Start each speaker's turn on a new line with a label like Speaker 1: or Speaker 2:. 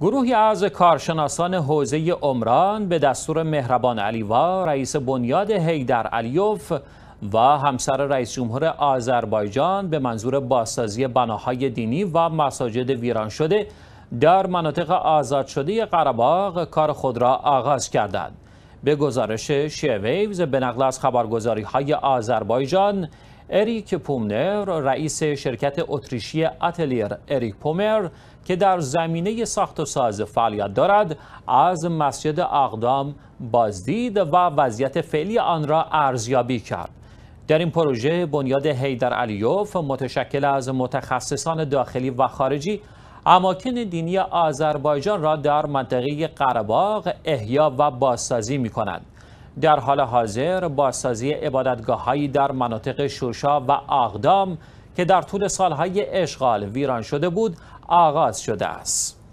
Speaker 1: گروهی از کارشناسان حوزه عمران به دستور مهربان علیوا رئیس بنیاد هیدر علیوف و همسر رئیس جمهور آذربایجان به منظور بازسازی بناهای دینی و مساجد ویران شده در مناطق آزاد شده قرباغ کار خود را آغاز کردند. به گزارش شیویوز به نقل از خبرگزاری های آذربایجان اریک پومنر رئیس شرکت اتریشی اتلیر اریک پومر که در زمینه ساخت و ساز فعالیت دارد از مسجد اقدام بازدید و وضعیت فعلی آن را ارزیابی کرد در این پروژه بنیاد هیدر علیوف متشکل از متخصصان داخلی و خارجی اماکن دینی آذربایجان را در منطقه قرباغ احیا و بازسازی می کند. در حال حاضر بازسازی عبادتگاههایی در مناطق شوشا و آغدام که در طول سالهای اشغال ویران شده بود آغاز شده است.